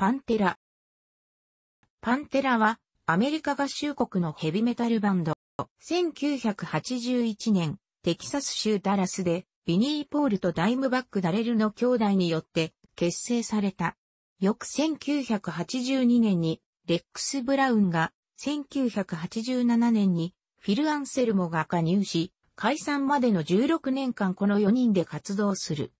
パンテラ。パンテラは、アメリカ合衆国のヘビメタルバンド。1981年、テキサス州ダラスで、ビニー・ポールとダイムバック・ダレルの兄弟によって結成された。翌1982年に、レックス・ブラウンが、1987年に、フィル・アンセルモが加入し、解散までの16年間この4人で活動する。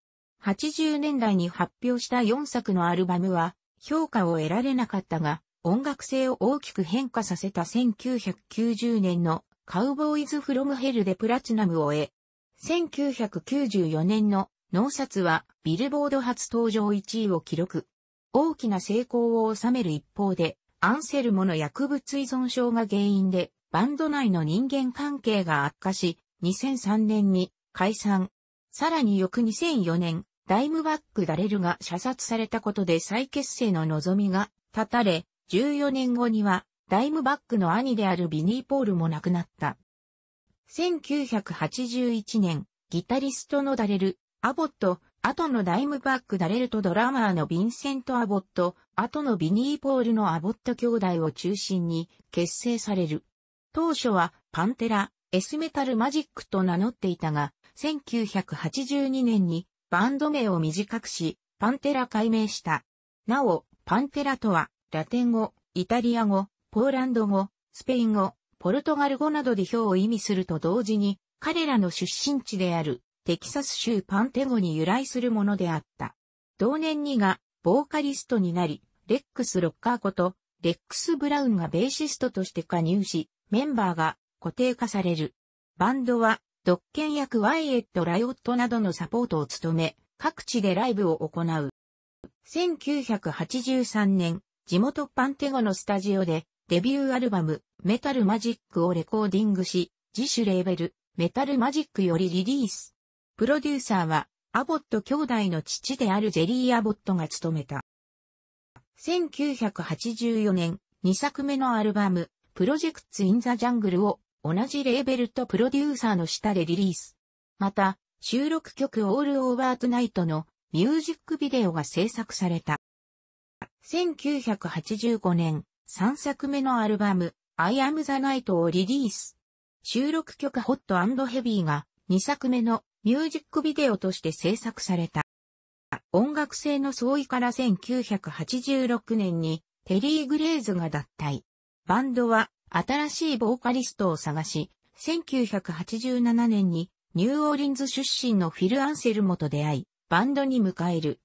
80年代に発表した4作のアルバムは、評価を得られなかったが、音楽性を大きく変化させた1990年のカウボーイズ・フロム・ヘルでプラチナムを得、1994年の脳札はビルボード初登場1位を記録。大きな成功を収める一方で、アンセルモの薬物依存症が原因で、バンド内の人間関係が悪化し、2003年に解散。さらに翌2004年、ライムバック・ダレルが射殺されたことで再結成の望みが絶たれ、14年後には、ライムバックの兄であるビニー・ポールも亡くなった。1981年、ギタリストのダレル、アボット、後のライムバックダレルとドラマーのヴィンセント・アボット、後のビニー・ポールのアボット兄弟を中心に結成される。当初はパンテラ、エスメタル・マジックと名乗っていたが、1982年にバンド名を短くし、パンテラ改名した。なお、パンテラとは、ラテン語、イタリア語、ポーランド語、スペイン語、ポルトガル語などで表を意味すると同時に、彼らの出身地である、テキサス州パンテ語に由来するものであった。同年にが、ボーカリストになり、レックス・ロッカーこと、レックス・ブラウンがベーシストとして加入し、メンバーが固定化される。バンドは独権役ワイエット・ライオットなどのサポートを務め、各地でライブを行う。1983年、地元パンテゴのスタジオで、デビューアルバム、メタルマジックをレコーディングし、自主レーベル、メタルマジックよりリリース。プロデューサーは、アボット兄弟の父であるジェリー・アボットが務めた。1984年、2作目のアルバム、プロジェクツ・イン・ザ・ジャングルを同じレーベルとプロデューサーの下でリリース。また、収録曲オールオーバートナイトのミュージックビデオが制作された。1985年、3作目のアルバム、I am the night をリリース。収録曲 Hot Heavy が2作目のミュージックビデオとして制作された。音楽性の相違から1986年にテリー・グレーズが脱退。バンドは新しいボーカリストを探し、1987年にニューオーリンズ出身のフィル・アンセルモと出会い、バンドに迎える。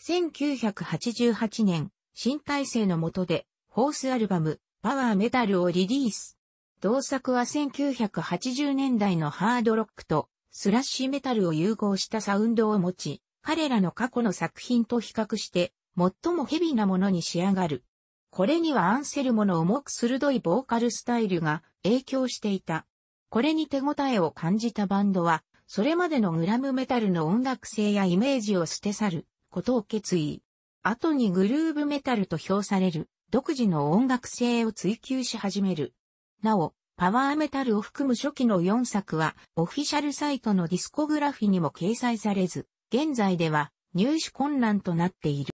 1988年、新体制の下で、ホースアルバム、パワーメタルをリリース。同作は1980年代のハードロックとスラッシュメタルを融合したサウンドを持ち、彼らの過去の作品と比較して、最もヘビーなものに仕上がる。これにはアンセルモの重く鋭いボーカルスタイルが影響していた。これに手応えを感じたバンドは、それまでのグラムメタルの音楽性やイメージを捨て去ることを決意。後にグルーブメタルと評される独自の音楽性を追求し始める。なお、パワーメタルを含む初期の4作はオフィシャルサイトのディスコグラフィにも掲載されず、現在では入手困難となっている。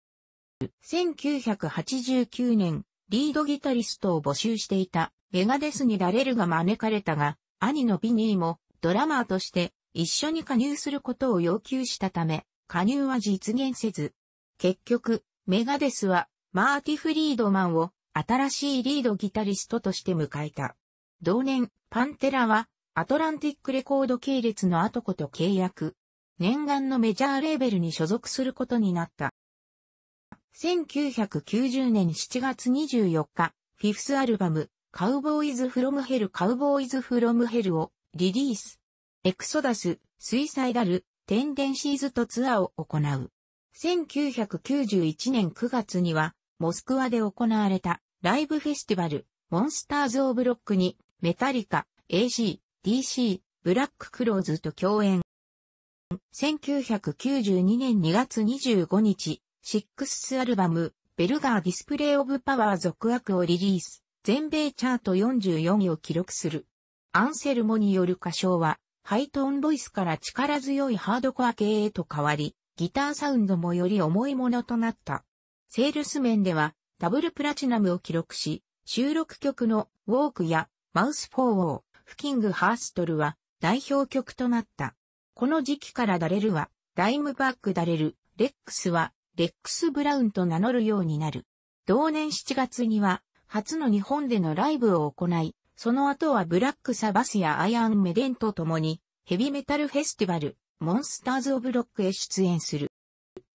1989年、リードギタリストを募集していた、メガデスにダレルが招かれたが、兄のビニーも、ドラマーとして、一緒に加入することを要求したため、加入は実現せず。結局、メガデスは、マーティ・フリードマンを、新しいリードギタリストとして迎えた。同年、パンテラは、アトランティックレコード系列のアトコと契約。念願のメジャーレーベルに所属することになった。1990年7月24日、フィフスアルバム、カウボーイズ・フロム・ヘル・カウボーイズ・フロム・ヘルをリリース。エクソダス、水彩ダル、テンデンシーズとツアーを行う。1991年9月には、モスクワで行われたライブフェスティバル、モンスターズ・オブ・ロックに、メタリカ、AC、DC、ブラック・クローズと共演。1992年2月25日、シックススアルバム、ベルガーディスプレイオブパワー続悪をリリース、全米チャート44位を記録する。アンセルモによる歌唱は、ハイトーンボイスから力強いハードコア系へと変わり、ギターサウンドもより重いものとなった。セールス面では、ダブルプラチナムを記録し、収録曲のウォークやマウスフォーウォー、フキングハーストルは代表曲となった。この時期からダレルは、ダイムバックダレル、レックスはレックス・ブラウンと名乗るようになる。同年7月には、初の日本でのライブを行い、その後はブラックサバスやアイアン・メデンと共に、ヘビメタルフェスティバル、モンスターズ・オブ・ロックへ出演する。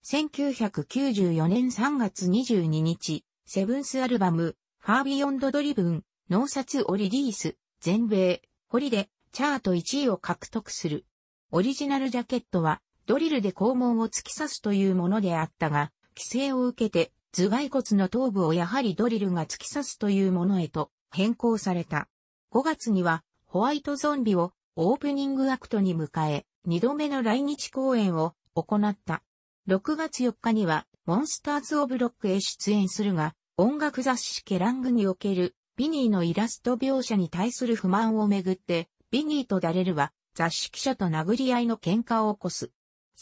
1994年3月22日、セブンスアルバム、ファービヨンド・ドリブン、ノーサツ・オリリース、全米、ホリで、チャート1位を獲得する。オリジナルジャケットは、ドリルで肛門を突き刺すというものであったが、規制を受けて頭蓋骨の頭部をやはりドリルが突き刺すというものへと変更された。5月にはホワイトゾンビをオープニングアクトに迎え、2度目の来日公演を行った。6月4日にはモンスターズ・オブ・ロックへ出演するが、音楽雑誌ケラングにおけるビニーのイラスト描写に対する不満をめぐって、ビニーとダレルは雑誌記者と殴り合いの喧嘩を起こす。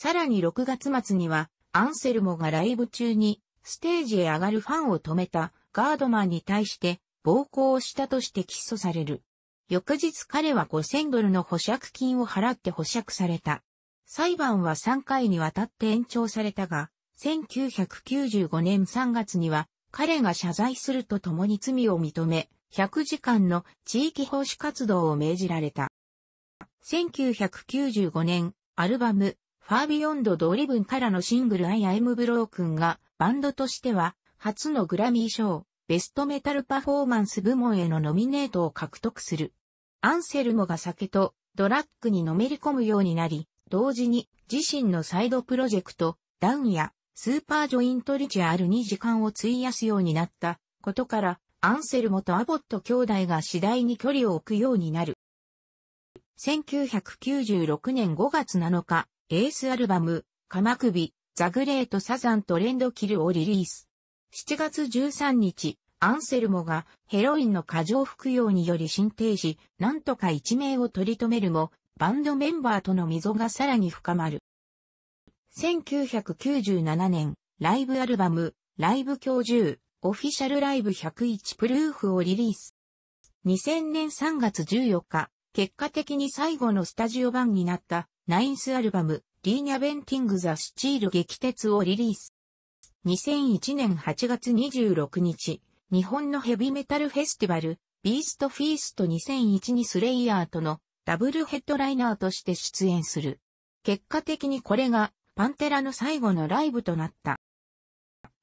さらに6月末には、アンセルモがライブ中に、ステージへ上がるファンを止めたガードマンに対して暴行をしたとして起訴される。翌日彼は5000ドルの保釈金を払って保釈された。裁判は3回にわたって延長されたが、1995年3月には彼が謝罪するとともに罪を認め、100時間の地域奉仕活動を命じられた。1995年、アルバム、ファービヨンドドリブンからのシングルイ・アイム・ブロークンが、バンドとしては、初のグラミー賞、ベストメタルパフォーマンス部門へのノミネートを獲得する。アンセルモが酒とドラッグにのめり込むようになり、同時に自身のサイドプロジェクト、ダウンやスーパージョイントリチアールに時間を費やすようになったことから、アンセルモとアボット兄弟が次第に距離を置くようになる。1996年5月7日、エースアルバム、鎌首、ザグレートサザントレンドキルをリリース。7月13日、アンセルモがヘロインの過剰服用により心停止、なんとか一命を取り留めるも、バンドメンバーとの溝がさらに深まる。1997年、ライブアルバム、ライブ教授、オフィシャルライブ101プルーフをリリース。2000年3月14日、結果的に最後のスタジオ版になったナインスアルバム、リーニャベンティング・ザ・スチール激鉄をリリース。2001年8月26日、日本のヘビメタルフェスティバル、ビーストフィースト2001にスレイヤーとのダブルヘッドライナーとして出演する。結果的にこれがパンテラの最後のライブとなった。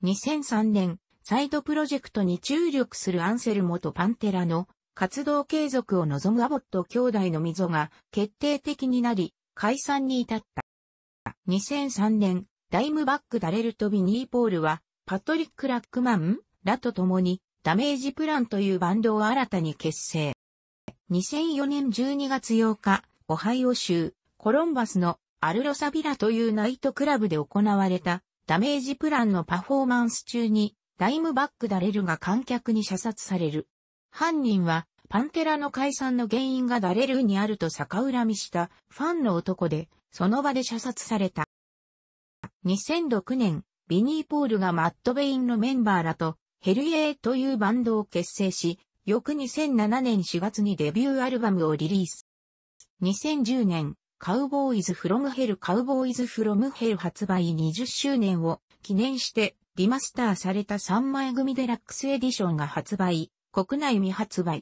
2003年、サイドプロジェクトに注力するアンセルモとパンテラの活動継続を望むアボット兄弟の溝が決定的になり、解散に至った。2003年、ダイムバックダレルとビニー・ポールは、パトリック・ラックマンらと共に、ダメージプランというバンドを新たに結成。2004年12月8日、オハイオ州、コロンバスのアルロサビラというナイトクラブで行われた、ダメージプランのパフォーマンス中に、ダイムバックダレルが観客に射殺される。犯人は、パンテラの解散の原因がダレルーにあると逆恨みしたファンの男で、その場で射殺された。2006年、ビニー・ポールがマット・ベインのメンバーらと、ヘルエーというバンドを結成し、翌2007年4月にデビューアルバムをリリース。2010年、カウボーイズ・フロム・ヘル・カウボーイズ・フロム・ヘル発売20周年を記念して、リマスターされた3枚組デラックスエディションが発売、国内未発売。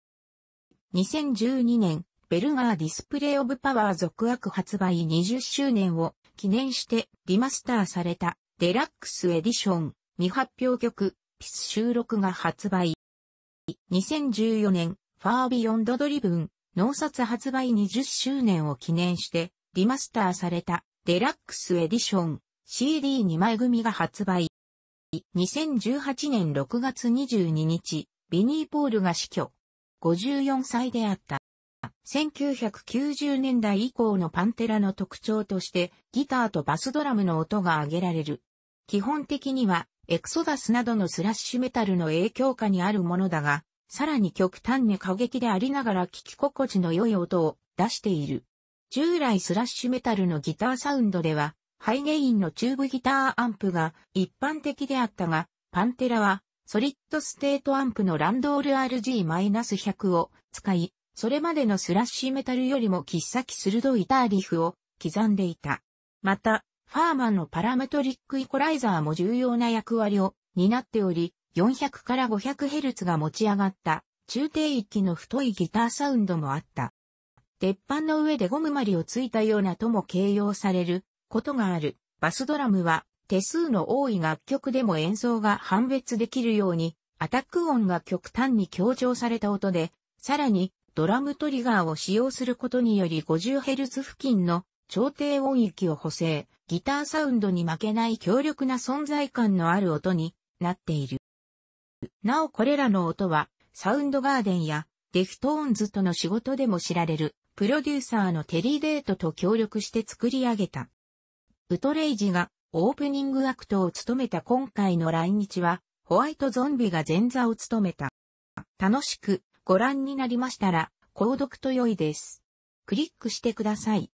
2012年、ベルガーディスプレイオブパワー続悪発売20周年を記念してリマスターされたデラックスエディション未発表曲ピス収録が発売。2014年、ファービヨンドドリブン、脳札発売20周年を記念してリマスターされたデラックスエディション CD2 枚組が発売。2018年6月22日、ビニー・ポールが死去。54歳であった。1990年代以降のパンテラの特徴としてギターとバスドラムの音が挙げられる。基本的にはエクソダスなどのスラッシュメタルの影響下にあるものだが、さらに極端に過激でありながら聴き心地の良い音を出している。従来スラッシュメタルのギターサウンドでは、ハイゲインのチューブギターアンプが一般的であったが、パンテラはソリッドステートアンプのランドール RG-100 を使い、それまでのスラッシュメタルよりも切っ先鋭いターリフを刻んでいた。また、ファーマンのパラメトリックイコライザーも重要な役割を担っており、400から 500Hz が持ち上がった中低域の太いギターサウンドもあった。鉄板の上でゴムマリをついたようなとも形容されることがある。バスドラムは手数の多い楽曲でも演奏が判別できるように、アタック音が極端に強調された音で、さらにドラムトリガーを使用することにより 50Hz 付近の調停音域を補正、ギターサウンドに負けない強力な存在感のある音になっている。なおこれらの音は、サウンドガーデンやデフトーンズとの仕事でも知られる、プロデューサーのテリー・デートと協力して作り上げた。ウトレイジがオープニングアクトを務めた今回の来日は、ホワイトゾンビが前座を務めた。楽しくご覧になりましたら、購読と良いです。クリックしてください。